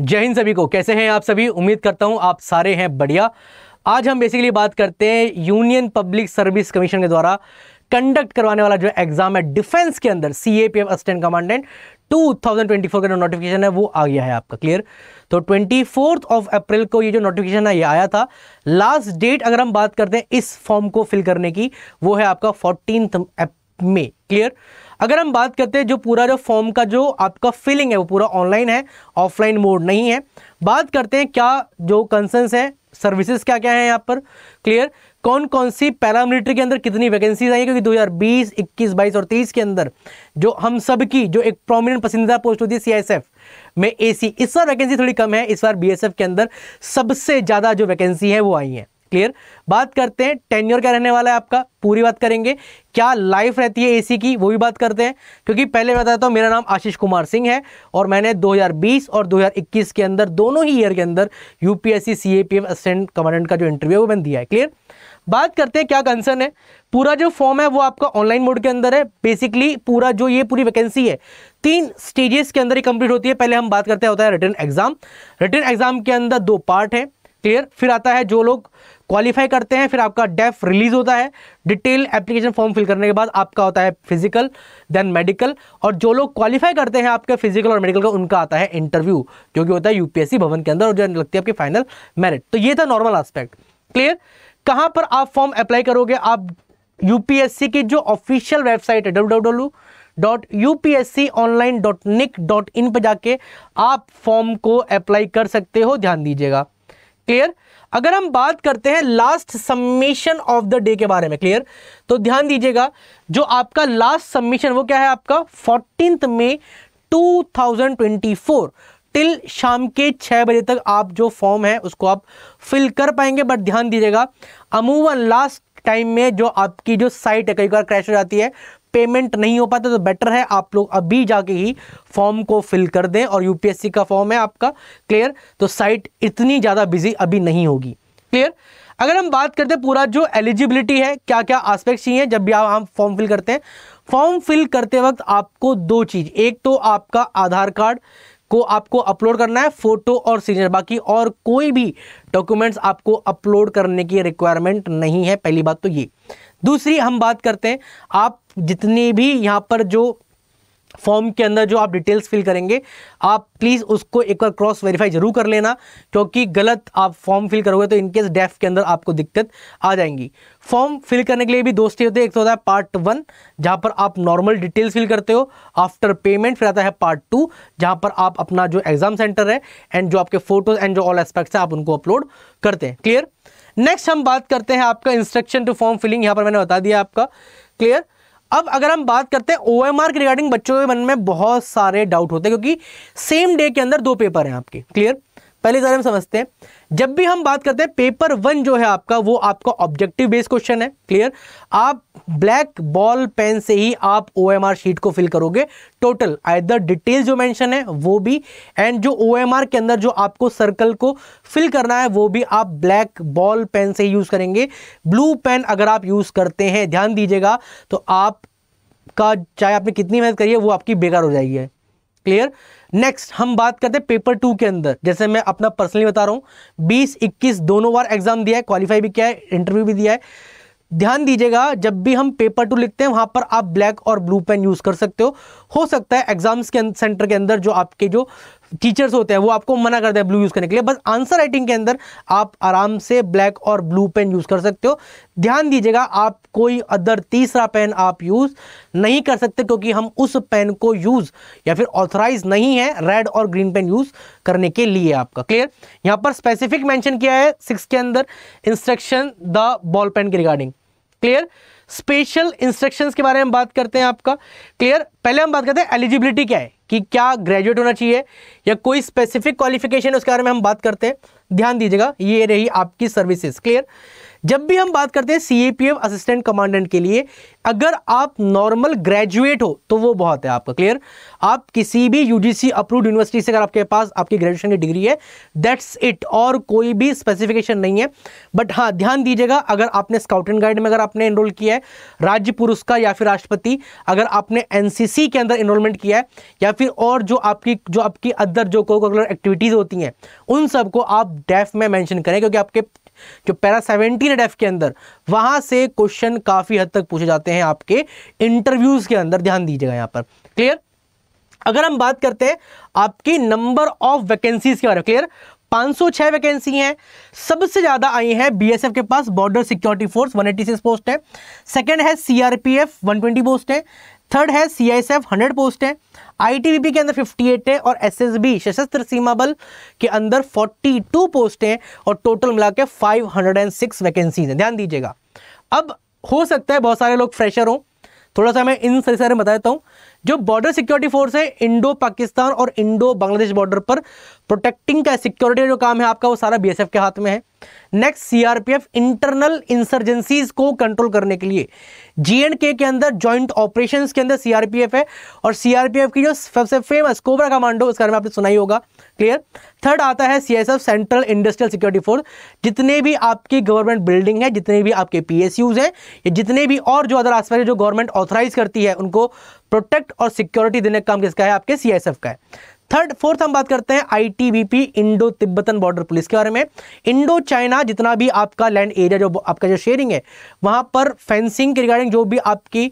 जय हिंद सभी को कैसे हैं आप सभी उम्मीद करता हूं आप सारे हैं बढ़िया आज हम बेसिकली बात करते हैं यूनियन पब्लिक सर्विस कमीशन के द्वारा कंडक्ट करवाने वाला जो एग्जाम है डिफेंस के अंदर C A P F assistant commandant two का जो नोटिफिकेशन है वो आ गया है आपका क्लियर तो ट्वेंटी फोर्थ ऑफ अप्रैल को ये जो नोटिफिकेशन है ये आया था लास्ट डेट अगर हम बात करते हैं इस फॉर्म को फिल करने की वो है आपका फोर्टीन में क्लियर अगर हम बात करते हैं जो पूरा जो फॉर्म का जो आपका फिलिंग है वो पूरा ऑनलाइन है ऑफलाइन मोड नहीं है बात करते हैं क्या जो कंसर्नस हैं सर्विसेज क्या क्या है यहाँ पर क्लियर कौन कौन सी पैरामिलिट्री के अंदर कितनी वैकेंसीज आई क्योंकि 2020, 21, 22 और 23 के अंदर जो हम सब की जो एक प्रोमिनेंट पसंदीदा पोस्ट होती है सी में एसी इस बार वैकेंसी थोड़ी कम है इस बार बीएसएफ के अंदर सबसे ज़्यादा जो वैकेंसी है वो आई है क्लियर बात करते हैं टेन्योर क्या रहने वाला है आपका पूरी बात करेंगे क्या लाइफ रहती है एसी की वो भी बात करते हैं क्योंकि पहले मैं बताता हूँ मेरा नाम आशीष कुमार सिंह है और मैंने 2020 और 2021 के अंदर दोनों ही ईयर के अंदर UPSC C A P F assistant commandant का जो इंटरव्यू है वो मैंने दिया है क्लियर बात करते हैं क्या कंसर्न है पूरा जो फॉर्म है वो आपका ऑनलाइन मोड के अंदर है बेसिकली पूरा जो ये पूरी वैकेंसी है तीन स्टेजेस के अंदर ही कंप्लीट होती है पहले हम बात करते हैं होता है रिटर्न एग्जाम रिटर्न एग्जाम के अंदर दो पार्ट है क्लियर फिर आता है जो लोग क्वालिफाई करते हैं फिर आपका डेफ रिलीज होता है डिटेल एप्लीकेशन फॉर्म फिल करने के बाद आपका होता है फिजिकल देन मेडिकल और जो लोग क्वालिफाई करते हैं आपके फिजिकल और मेडिकल का उनका आता है इंटरव्यू जो कि होता है यूपीएससी भवन के अंदर और जो लगती है आपकी फाइनल मेरिट तो ये था नॉर्मल आस्पेक्ट क्लियर कहाँ पर आप फॉर्म अप्लाई करोगे आप यूपीएससी की जो ऑफिशियल वेबसाइट है W dot U P S C online dot nic dot in पर जाके आप फॉर्म को अप्लाई कर सकते हो ध्यान दीजिएगा क्लियर अगर हम बात करते हैं last submission of the day के बारे में क्लियर तो ध्यान दीजिएगा जो आपका लास्ट सबमिशन वो क्या है आपका फोर्टीन मे 2024 टिल शाम के छः बजे तक आप जो फॉर्म है उसको आप फिल कर पाएंगे बट ध्यान दीजिएगा अमूमन लास्ट टाइम में जो आपकी जो साइट है कई बार क्रैश हो जाती है पेमेंट नहीं हो पाता तो बेटर है आप लोग अभी जाके ही फॉर्म को फिल कर दें और यूपीएससी का फॉर्म है आपका क्लियर तो साइट इतनी ज़्यादा बिजी अभी नहीं होगी क्लियर अगर हम बात करते हैं पूरा जो एलिजिबिलिटी है क्या क्या आस्पेक्ट चाहिए जब भी आप हम फॉर्म फिल करते हैं फॉर्म फिल करते वक्त आपको दो चीज़ एक तो आपका आधार कार्ड को आपको अपलोड करना है फोटो और सीनियर बाकी और कोई भी डॉक्यूमेंट्स आपको अपलोड करने की रिक्वायरमेंट नहीं है पहली बात तो ये दूसरी हम बात करते हैं आप जितनी भी यहाँ पर जो फॉर्म के अंदर जो आप डिटेल्स फिल करेंगे आप प्लीज़ उसको एक बार क्रॉस वेरीफाई जरूर कर लेना क्योंकि गलत आप फॉर्म फिल करोगे तो इनकेस डेफ के अंदर आपको दिक्कत आ जाएंगी फॉर्म फिल करने के लिए भी दोस्ती होते हैं एक तो होता है पार्ट वन जहाँ पर आप नॉर्मल डिटेल्स फिल करते हो आफ्टर पेमेंट फिर आता है पार्ट टू जहाँ पर आप अपना जो एग्ज़ाम सेंटर है एंड जो आपके फोटोज़ एंड जो ऑल एस्पेक्ट्स हैं आप उनको अपलोड करते हैं क्लियर नेक्स्ट हम बात करते हैं आपका इंस्ट्रक्शन टू फॉर्म फिलिंग यहाँ पर मैंने बता दिया आपका क्लियर अब अगर हम बात करते हैं ओएमआर के रिगार्डिंग बच्चों के मन में बहुत सारे डाउट होते हैं क्योंकि सेम डे के अंदर दो पेपर हैं आपके क्लियर पहले सर हम समझते हैं जब भी हम बात करते हैं पेपर वन जो है आपका वो आपका ऑब्जेक्टिव बेस्ड क्वेश्चन है क्लियर आप ब्लैक बॉल पेन से ही आप ओ शीट को फिल करोगे टोटल आइदर डिटेल जो मेंशन है वो भी एंड जो ओ के अंदर जो आपको सर्कल को फिल करना है वो भी आप ब्लैक बॉल पेन से यूज़ करेंगे ब्लू पेन अगर आप यूज़ करते हैं ध्यान दीजिएगा तो आपका चाहे आपने कितनी मेहनत करी है वो आपकी बेकार हो जाएगी क्लियर नेक्स्ट हम बात करते हैं पेपर टू के अंदर जैसे मैं अपना पर्सनली बता रहा हूँ बीस इक्कीस दोनों बार एग्जाम दिया है क्वालिफाई भी किया है इंटरव्यू भी दिया है ध्यान दीजिएगा जब भी हम पेपर टू लिखते हैं वहाँ पर आप ब्लैक और ब्लू पेन यूज़ कर सकते हो हो सकता है एग्जाम्स के सेंटर के अंदर जो आपके जो टीचर्स होते हैं वो आपको मना करते हैं ब्लू यूज़ करने के लिए बस आंसर राइटिंग के अंदर आप आराम से ब्लैक और ब्लू पेन यूज़ कर सकते हो ध्यान दीजिएगा आप कोई अदर तीसरा पेन आप यूज़ नहीं कर सकते क्योंकि हम उस पेन को यूज़ या फिर ऑथराइज नहीं है रेड और ग्रीन पेन यूज़ करने के लिए आपका क्लियर यहाँ पर स्पेसिफिक मैंशन किया है सिक्स के अंदर इंस्ट्रक्शन द बॉल पेन के रिगार्डिंग क्लियर स्पेशल इंस्ट्रक्शंस के बारे में बात करते हैं आपका क्लियर पहले हम बात करते हैं एलिजिबिलिटी क्या है कि क्या ग्रेजुएट होना चाहिए या कोई स्पेसिफिक क्वालिफिकेशन उसके बारे में हम बात करते हैं ध्यान दीजिएगा ये रही आपकी सर्विसेज क्लियर जब भी हम बात करते हैं सीएपीएफ असिस्टेंट कमांडेंट के लिए अगर आप नॉर्मल ग्रेजुएट हो तो वो बहुत है आपका क्लियर आप किसी भी यूजीसी अप्रूव्ड यूनिवर्सिटी से अगर आपके पास आपकी ग्रेजुएशन की डिग्री है दैट्स इट और कोई भी स्पेसिफिकेशन नहीं है बट हाँ ध्यान दीजिएगा अगर आपने स्काउट एंड गाइड में अगर आपने एनरोल किया है राज्य पुरस्कार या फिर राष्ट्रपति अगर आपने एन के अंदर एनरोलमेंट किया है या फिर और जो आपकी जो आपकी अदर जो को एक्टिविटीज़ होती हैं उन सबको आप डेफ में मैंशन करें क्योंकि आपके जो पैरा सेवेंटीन डेफ के अंदर वहां से क्वेश्चन काफ़ी हद तक पूछे जाते हैं आपके इंटरव्यूज़ के अंदर ध्यान दीजिएगा यहां पर क्लियर अगर हम बात करते हैं आपकी नंबर ऑफ वैकेंसीज के बारे में क्लियर 506 वैकेंसी हैं सबसे ज़्यादा आई हैं बीएसएफ के पास बॉर्डर सिक्योरिटी फोर्स 186 पोस्ट है सेकंड है सीआरपीएफ 120 पोस्ट है थर्ड है C I S F hundred post है आई टी बी के अंदर फिफ्टी एट है और एस एस बी सशस्त्र सीमा बल के अंदर फोर्टी टू पोस्ट है और टोटल मिला के five hundred and six vacancies हैं ध्यान दीजिएगा अब हो सकता है बहुत सारे लोग फ्रेशर हों थोड़ा सा मैं इन सारे सारे बता देता हूँ जो बॉर्डर सिक्योरिटी फोर्स है इंडो पाकिस्तान और इंडो बांग्लादेश बॉर्डर पर प्रोटेक्टिंग का सिक्योरिटी जो काम है आपका वो सारा बीएसएफ के हाथ में है नेक्स्ट सीआरपीएफ इंटरनल इंसर्जेंसीज को कंट्रोल करने के लिए जीएनके के अंदर जॉइंट ऑपरेशन के अंदर सीआरपीएफ है और सीआरपीएफ की जो सबसे फेमस कोबरा कमांडो उसके बारे में आपने सुनाई होगा क्लियर थर्ड आता है CSF central industrial security force जितने भी आपकी गवर्नमेंट बिल्डिंग है जितने भी आपके पीएसयूज हैं या जितने भी और जो अदर आसपास जो गवर्नमेंट ऑथराइज करती है उनको प्रोटेक्ट और सिक्योरिटी देने का काम किसका है आपके सीआईएसएफ का है थर्ड फोर्थ हम बात करते हैं ITBP Indo Tibetan border police के बारे में इंडो चाइना जितना भी आपका लैंड एरिया जो आपका जो शेयरिंग है वहाँ पर फेंसिंग के रिगार्डिंग जो भी आपकी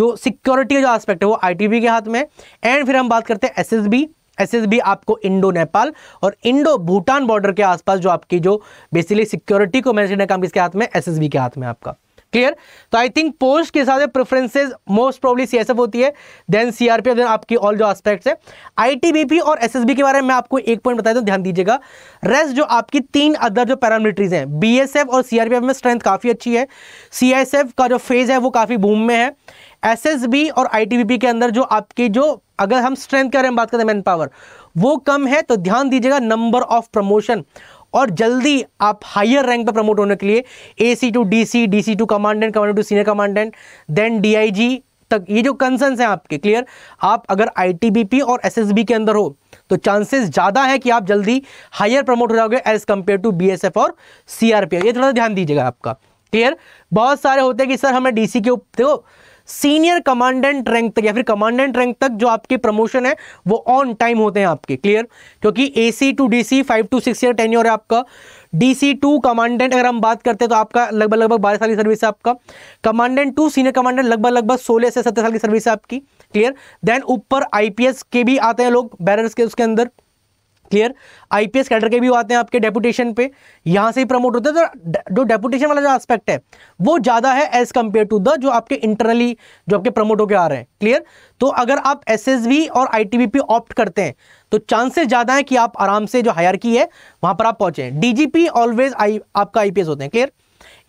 जो सिक्योरिटी का जो आस्पेक्ट है वो आईटीबी के हाथ में एंड फिर हम बात करते हैं एस एसएसबी आपको इंडो नेपाल और इंडो भूटान बॉर्डर के आसपास जो आपकी जो बेसिकली सिक्योरिटी को मैनेज करने का काम किसके हाथ में एसएसबी के हाथ में आपका क्लियर तो आई थिंक पोस्ट के हिसाब से प्रेफरेंसेज मोस्ट प्रॉब्ली सी होती है देन सीआरपीएफ देन आपकी ऑल जो एस्पेक्ट्स है आईटीबीपी और एसएसबी के बारे में आपको एक पॉइंट बता दूँ ध्यान दीजिएगा रेस्ट जो आपकी तीन अदर जो पैरामिलिट्रीज हैं बीएसएफ और सीआरपीएफ में स्ट्रेंथ काफ़ी अच्छी है सीएसएफ का जो फेज़ है वो काफ़ी बूम में है बी और आईटीबीपी के अंदर जो आपकी जो अगर हम स्ट्रेंथ के बारे में बात करते हैं मैन पावर वो कम है तो ध्यान दीजिएगा नंबर ऑफ प्रमोशन और जल्दी आप हायर रैंक पर प्रमोट होने के लिए A C to D C D C to commandant commandant to senior commandant then D I G तक ये जो कंसर्न हैं आपके क्लियर आप अगर पी और बी के अंदर हो तो चांसेस ज़्यादा है कि आप जल्दी हायर प्रमोट हो जाओगे एज कंपेयर टू एफ और सीआरपीएफ ये थोड़ा ध्यान दीजिएगा आपका क्लियर बहुत सारे होते हैं कि सर हमें डीसी के देखो सीनियर कमांडेंट रैंक तक या फिर कमांडेंट रैंक तक जो आपके प्रमोशन है वो ऑन टाइम होते हैं आपके क्लियर क्योंकि A C to D C five to six year tenure है आपका डी सी टू कमांडेंट अगर हम बात करते हैं तो आपका लगभग लगभग बारह साल की सर्विस है आपका कमांडेंट टू सीनियर कमांडेंट लगभग लगभग सोलह से सत्रह साल की सर्विस है आपकी क्लियर देन ऊपर आई पी एस के भी आते हैं लोग बैरर्स के उसके अंदर क्लियर आईपीएस कैडर के भी आते हैं आपके डेपुटेशन पे यहां से ही प्रमोट होते हैं तो जो डेपुटेशन वाला जो एस्पेक्ट है वो ज़्यादा है एज कंपेयर टू द जो आपके इंटरनली जो आपके प्रमोट होकर आ रहे हैं क्लियर तो अगर आप एस और आई ऑप्ट करते हैं तो चांसेस ज़्यादा है कि आप आराम से जो हायर की है वहां पर आप पहुंचे डीजीपी ऑलवेज आई आपका आईपीएस होते हैं क्लियर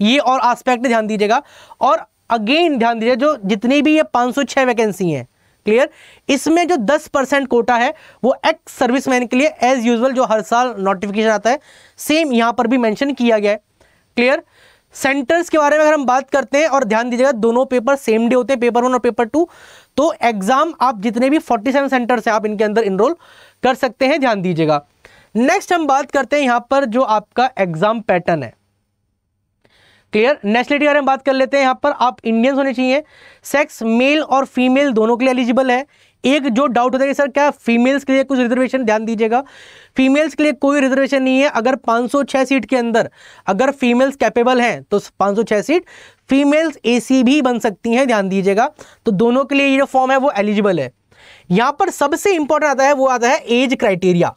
ये और आस्पेक्ट ध्यान दीजिएगा और अगेन ध्यान दीजिए जो जितनी भी ये 506 वैकेंसी हैं क्लियर इसमें जो 10 परसेंट कोटा है वो एक्स सर्विसमैन के लिए एज यूजल जो हर साल नोटिफिकेशन आता है सेम यहां पर भी मैंशन किया गया है क्लियर सेंटर्स के बारे में अगर हम बात करते हैं और ध्यान दीजिएगा दोनों पेपर सेम डे होते हैं पेपर वन और पेपर टू तो एग्जाम आप जितने भी 47 सेंटर्स हैं आप इनके अंदर इनरोल कर सकते हैं ध्यान दीजिएगा नेक्स्ट हम बात करते हैं यहाँ पर जो आपका एग्जाम पैटर्न है क्लियर नेशनलिटी अगर हम बात कर लेते हैं यहाँ पर आप इंडियंस होने चाहिए सेक्स मेल और फीमेल दोनों के लिए एलिजिबल है एक जो डाउट होता है कि सर क्या फीमेल्स के लिए कुछ रिजर्वेशन ध्यान दीजिएगा फीमेल्स के लिए कोई रिजर्वेशन नहीं है अगर 506 सीट के अंदर अगर फीमेल्स कैपेबल हैं तो 506 सीट फीमेल्स एसी भी बन सकती हैं ध्यान दीजिएगा तो दोनों के लिए ये जो फॉर्म है वो एलिजिबल है यहाँ पर सबसे इंपॉर्टेंट आता है वो आता है एज क्राइटेरिया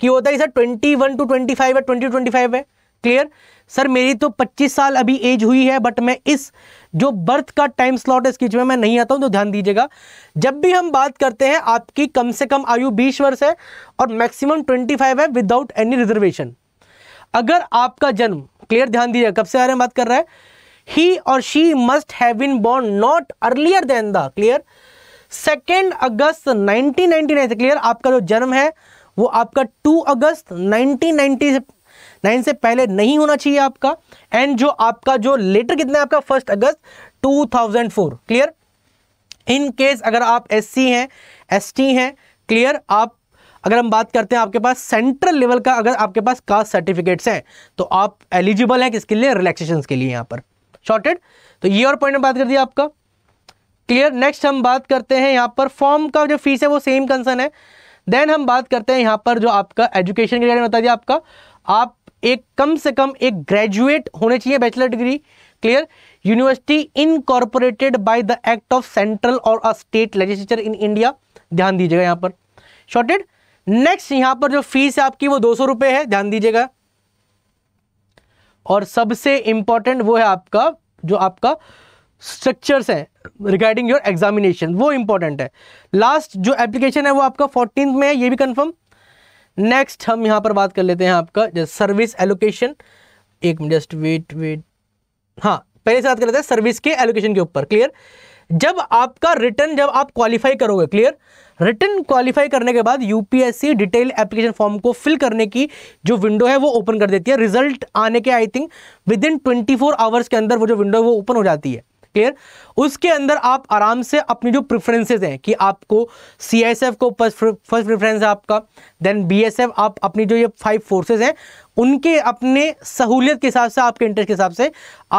कि होता है sir twenty one to twenty five है ट्वेंटी ट्वेंटी फाइव है क्लियर सर मेरी तो 25 साल अभी एज हुई है बट मैं इस जो बर्थ का टाइम स्लॉट इस में मैं नहीं आता हूं तो ध्यान दीजिएगा जब भी हम बात करते हैं आपकी कम से कम आयु 20 वर्ष है और मैक्सिमम 25 है विदाउट एनी रिजर्वेशन अगर आपका जन्म क्लियर ध्यान दीजिए कब से आ रहे बात कर रहा है ही और she must have been born not earlier than the clear second August nineteen से क्लियर आपका जो जन्म है वो आपका टू अगस्त नाइनटीन नाइन से पहले नहीं होना चाहिए आपका एंड जो आपका जो लेटर कितना है आपका first August 2004 clear in case अगर आप एससी हैं एसटी हैं क्लियर आप अगर हम बात करते हैं आपके पास सेंट्रल लेवल का अगर आपके पास कास्ट सर्टिफिकेट्स हैं तो आप एलिजिबल हैं किसके लिए रिलैक्सेशन के लिए यहाँ पर शॉर्टेड तो ये और पॉइंट बात कर दिया आपका क्लियर नेक्स्ट हम बात करते हैं यहाँ पर फॉर्म का जो फीस है वो सेम कंसर्न है देन हम बात करते हैं यहाँ पर जो आपका एजुकेशन के रिलेटेड बता दिया आपका आप एक कम से कम एक ग्रेजुएट होने चाहिए bachelor degree clear university incorporated by the act of central और a state legislature in India ध्यान दीजिएगा यहाँ पर शॉर्टेड नेक्स्ट यहां पर जो फीस है आपकी वो दो सौ है ध्यान दीजिएगा और सबसे इंपॉर्टेंट वो है आपका जो आपका स्ट्रक्चर्स है रिगार्डिंग योर एग्जामिनेशन वो इंपॉर्टेंट है लास्ट जो एप्लीकेशन है वो आपका फोर्टीन में है ये भी कंफर्म नेक्स्ट हम यहां पर बात कर लेते हैं आपका सर्विस एलोकेशन एक जस्ट वेट वेट हाँ पहले से बात कर लेते हैं सर्विस के एलोकेशन के ऊपर क्लियर जब आपका रिटर्न जब आप क्वालिफाई करोगे क्लियर रिटर्न क्वालिफाई करने के बाद यूपीएससी डिटेल एप्लीकेशन फॉर्म को फिल करने की जो विंडो है वो ओपन कर देती है रिजल्ट आने के I think within twenty four hours के अंदर वो जो विंडो है वो ओपन हो जाती है क्लियर उसके अंदर आप आराम से अपनी जो प्रेफरेंसेस हैं कि आपको सी एस एफ को फर्स्ट प्रेफरेंस है आपका देन बी एस एफ आप अपनी जो ये फाइव फोर्सेस हैं उनके अपने सहूलियत के हिसाब से आपके इंटरेस्ट के हिसाब से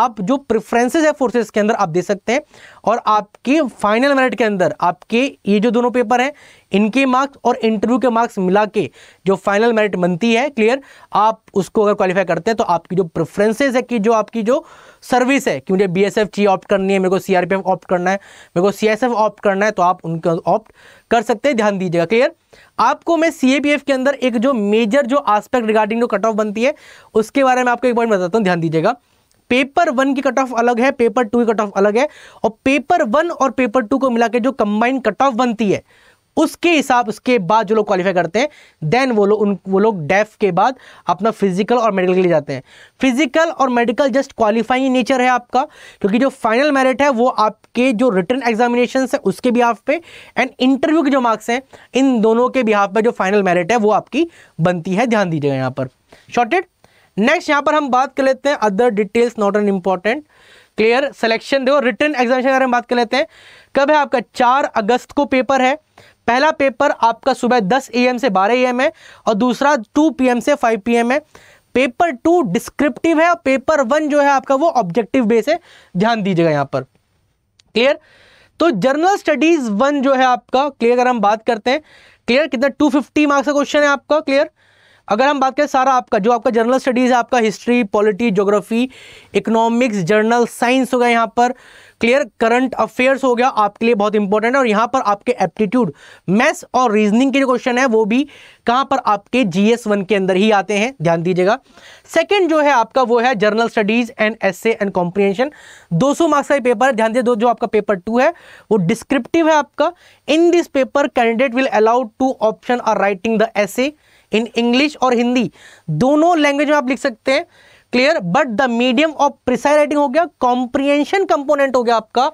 आप जो प्रेफरेंसेस है फोर्सेज के अंदर आप दे सकते हैं और आपके फाइनल मेरिट के अंदर आपके ये जो दोनों पेपर हैं इनके मार्क्स और इंटरव्यू के मार्क्स मिला के जो फाइनल मेरिट बनती है क्लियर आप उसको अगर क्वालिफाई करते हैं तो आपकी जो प्रेफरेंसेस है कि जो आपकी जो सर्विस है कि मुझे बी एस एफ ऑप्ट करनी है मेरे को C R P F opt करना है मेरे को सी एस एफ ऑप्ट करना है तो आप उनका ऑप्ट कर सकते हैं ध्यान दीजिएगा क्लियर आपको मैं सी ए पी एफ के अंदर एक जो मेजर जो आस्पेक्ट रिगार्डिंग जो कट ऑफ बनती है उसके बारे में आपको एक पॉइंट बताता हूँ ध्यान दीजिएगा पेपर वन की कट ऑफ अलग है पेपर टू की कट ऑफ अलग है और पेपर वन और पेपर टू को मिला के जो कंबाइंड कट ऑफ बनती है उसके हिसाब उसके बाद जो लोग क्वालिफाई करते हैं देन वो लोग उन वो लोग डेफ के बाद अपना फिजिकल और मेडिकल के लिए जाते हैं फिजिकल और मेडिकल जस्ट क्वालिफाइंग नेचर है आपका क्योंकि जो फाइनल मेरिट है वो आपके जो रिटर्न एग्जामिनेशन है उसके भी हाफ पे एंड इंटरव्यू के जो मार्क्स हैं इन दोनों के भी हाफ पे जो फाइनल मेरिट है वो आपकी बनती है ध्यान दीजिएगा यहाँ पर शॉर्टेड नेक्स्ट यहाँ पर हम बात कर लेते हैं other details not an important clear selection देखो रिटर्न एग्जामिनेशन के बारे में बात कर लेते हैं कब है आपका चार अगस्त को पेपर है पहला पेपर आपका सुबह ए एम से ए एम है और दूसरा पी एम से फाइव पीएम है पेपर टू डिस्क्रिप्टिव है और पेपर वन जो है आपका वो ऑब्जेक्टिव बेस है ध्यान दीजिएगा यहाँ पर क्लियर तो जर्नल स्टडीज वन जो है आपका क्लियर अगर हम बात करते हैं क्लियर कितना 250 मार्क्स का क्वेश्चन है आपका क्लियर अगर हम बात करें सारा आपका जो आपका जनरल स्टडीज़ है आपका history polity geography economics general science हो गया यहाँ पर क्लियर करंट अफेयर्स हो गया आपके लिए बहुत इंपॉर्टेंट है और यहाँ पर आपके एप्टीट्यूड मैथ्स और रीजनिंग के जो क्वेश्चन है वो भी कहाँ पर आपके जी एस वन के अंदर ही आते हैं ध्यान दीजिएगा सेकेंड जो है आपका वो है general studies and essay and comprehension दो मार्क्स का पेपर है ध्यान दिए जो आपका पेपर टू है वो डिस्क्रिप्टिव है आपका in this paper candidate will allowed to option are writing the essay in English और हिंदी दोनों लैंग्वेज में आप लिख सकते हैं clear but the medium of precis writing हो गया कॉम्प्रिहेंशन कंपोनेंट हो गया आपका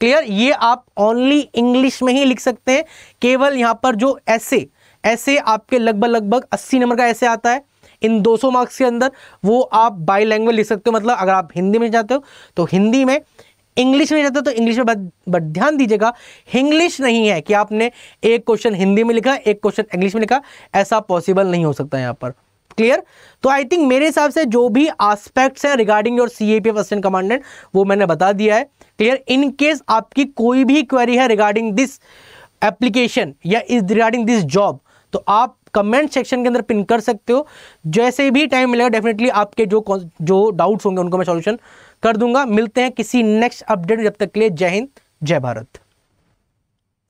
क्लियर ये आप ओनली इंग्लिश में ही लिख सकते हैं केवल यहाँ पर जो ऐसे ऐसे आपके लगभग लगभग 80 नंबर का ऐसे आता है इन 200 मार्क्स के अंदर वो आप बाई लैंग्वेज लिख सकते हो मतलब अगर आप हिंदी में जाते हो तो हिंदी में इंग्लिश तो में जाता तो इंग्लिश में बट ध्यान दीजिएगा इंग्लिश नहीं है कि आपने एक क्वेश्चन हिंदी में लिखा एक क्वेश्चन इंग्लिश में लिखा ऐसा पॉसिबल नहीं हो सकता यहाँ पर क्लियर तो आई थिंक मेरे हिसाब से जो भी आस्पेक्ट्स हैं regarding your C A P F commandant वो मैंने बता दिया है क्लियर इन केस आपकी कोई भी क्वेरी है रिगार्डिंग दिस एप्लीकेशन या इज रिगार्डिंग दिस जॉब तो आप कमेंट सेक्शन के अंदर पिन कर सकते हो जैसे भी टाइम मिलेगा डेफिनेटली आपके जो जो डाउट्स होंगे उनको मैं सॉल्यूशन कर दूंगा मिलते हैं किसी नेक्स्ट अपडेट जब तक के लिए जय हिंद जय भारत